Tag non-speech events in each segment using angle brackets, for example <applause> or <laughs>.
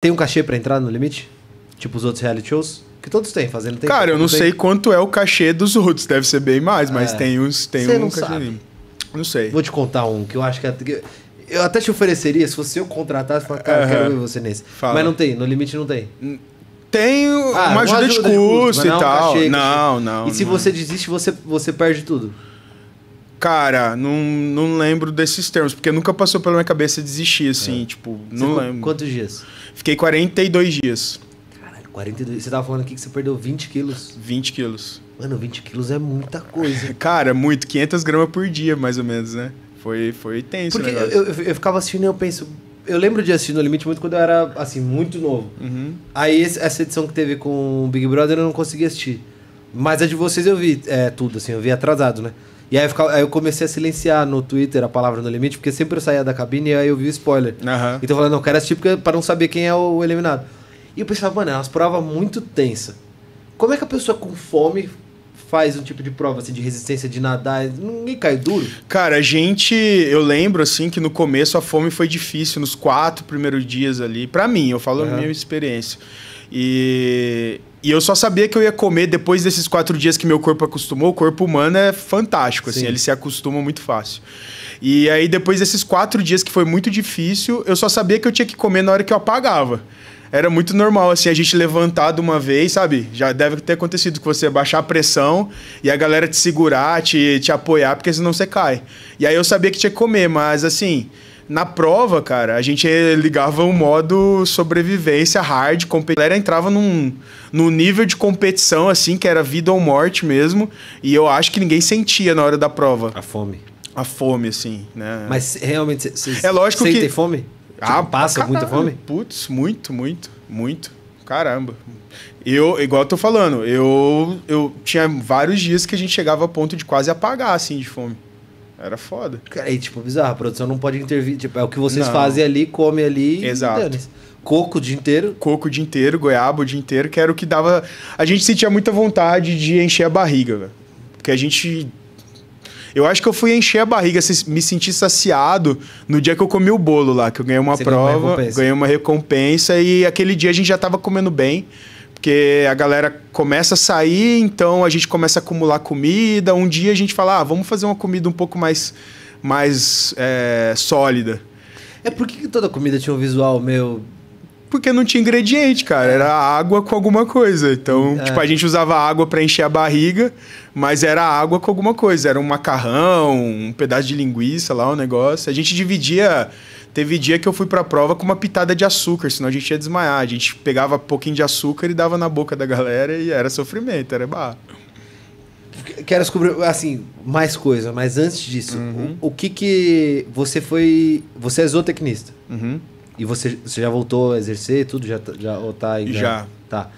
Tem um cachê para entrar no limite? Tipo os outros reality shows? Que todos têm, fazendo tem. Cara, eu não tem. sei quanto é o cachê dos outros, deve ser bem mais, mas é. tem uns. Tem Você um não cachê sabe. Não sei. Vou te contar um que eu acho que. É, eu até te ofereceria se fosse eu contratasse e falar, cara, uhum. quero ver você nesse. Fala. Mas não tem, no limite não tem. tem ah, uma, ajuda, ajuda de, custo, de é e tal. Cachê, não, cachê. não. E não. se você desiste, você, você perde tudo. Cara, não, não lembro desses termos, porque nunca passou pela minha cabeça desistir, assim, é. tipo, você não lembro. Quantos dias? Fiquei 42 dias. Caralho, 42. Você tava falando aqui que você perdeu 20 quilos? 20 quilos. Mano, 20 quilos é muita coisa. <laughs> Cara, muito. 500 gramas por dia, mais ou menos, né? Foi, foi tenso Porque eu, eu, eu, ficava assistindo e eu penso... Eu lembro de assistir No Limite muito quando eu era, assim, muito novo. Uhum. Aí essa edição que teve com o Big Brother eu não consegui assistir. Mas a de vocês eu vi é, tudo, assim, eu vi atrasado, né? E aí eu, ficava, aí eu, comecei a silenciar no Twitter a palavra no limite, porque sempre eu saía da cabine e aí eu vi o spoiler. Uhum. Então eu falei, não, quero assistir para não saber quem é o eliminado. E eu pensava, mano, é uma prova muito tensa. Como é que a pessoa com fome faz um tipo de prova assim, de resistência de nadar? Ninguém cai duro? Cara, a gente. Eu lembro assim que no começo a fome foi difícil, nos quatro primeiros dias ali. para mim, eu falo uhum. a minha experiência. E, e eu só sabia que eu ia comer depois desses quatro dias que meu corpo acostumou. O corpo humano é fantástico, assim, Sim. assim, ele se acostuma muito fácil. E aí, depois desses quatro dias que foi muito difícil, eu só sabia que eu tinha que comer na hora que eu apagava era muito normal, assim, a gente levantar de uma vez, sabe? Já deve ter acontecido que você baixar a pressão e a galera te segurar, te, te apoiar, porque senão você cai. E aí eu sabia que tinha que comer, mas assim, na prova, cara, a gente ligava um modo sobrevivência hard, a galera entrava num, num nível de competição, assim, que era vida ou morte mesmo, e eu acho que ninguém sentia na hora da prova. A fome. A fome, assim, né? Mas realmente, vocês é lógico sentem que... fome? Tipo, ah, passa muita fome? Putz, muito, muito, muito. Caramba. Eu, igual eu tô falando, eu, eu tinha vários dias que a gente chegava a ponto de quase apagar, assim, de fome. Era foda. Cara, e tipo, bizarro, a produção não pode intervir. Tipo, é o que vocês não. fazem ali, come ali Exato. e Coco o dia inteiro? Coco o dia inteiro, goiaba o dia inteiro, que era o que dava. A gente sentia muita vontade de encher a barriga, velho. Porque a gente eu acho que eu fui encher a barriga, me senti saciado no dia que eu comi o bolo lá, que eu ganhei uma Você prova, ganhei uma, ganhei uma recompensa e aquele dia a gente já estava comendo bem porque a galera começa a sair, então a gente começa a acumular comida. Um dia a gente fala, ah, vamos fazer uma comida um pouco mais, mais é, sólida. É porque toda comida tinha um visual meio porque não tinha ingrediente, cara. Era água com alguma coisa. Então, é. tipo, a gente usava água para encher a barriga, mas era água com alguma coisa. Era um macarrão, um pedaço de linguiça lá, um negócio. A gente dividia. Teve dia que eu fui pra prova com uma pitada de açúcar, senão a gente ia desmaiar. A gente pegava um pouquinho de açúcar e dava na boca da galera e era sofrimento, era barra. Quero descobrir, assim, mais coisa, mas antes disso, uhum. o, o, que que você foi... Você é zootecnista. Uhum. E você, você já voltou a exercer tudo? Já, tá, já, ou tá Já. Tá.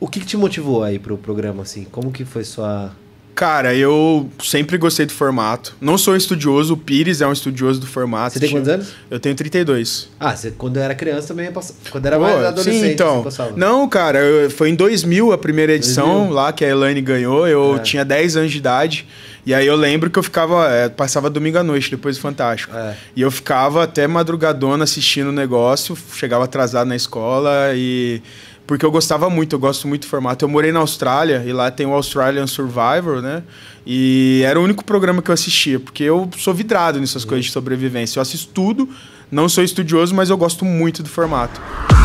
O que, que te motivou aí pro programa, assim? Como que foi sua... Cara, eu sempre gostei do formato. Não sou estudioso, o Pires é um estudioso do formato. Você tem quantos anos? Eu tenho 32. Ah, você, quando eu era criança também passar. Quando era Pô, mais adolescente, sim, então. Não, cara, eu, foi em 2000 a primeira edição 2000? lá que a Elaine ganhou. Eu é. tinha 10 anos de idade. E aí eu lembro que eu ficava, é, passava domingo à noite depois do Fantástico. É. E eu ficava até madrugadona assistindo o negócio, chegava atrasado na escola e porque eu gostava muito, eu gosto muito do formato. Eu morei na Austrália e lá tem o Australian Survivor, né? E era o único programa que eu assistia, porque eu sou vidrado nessas uhum. coisas de sobrevivência. Eu assisto tudo, não sou estudioso, mas eu gosto muito do formato.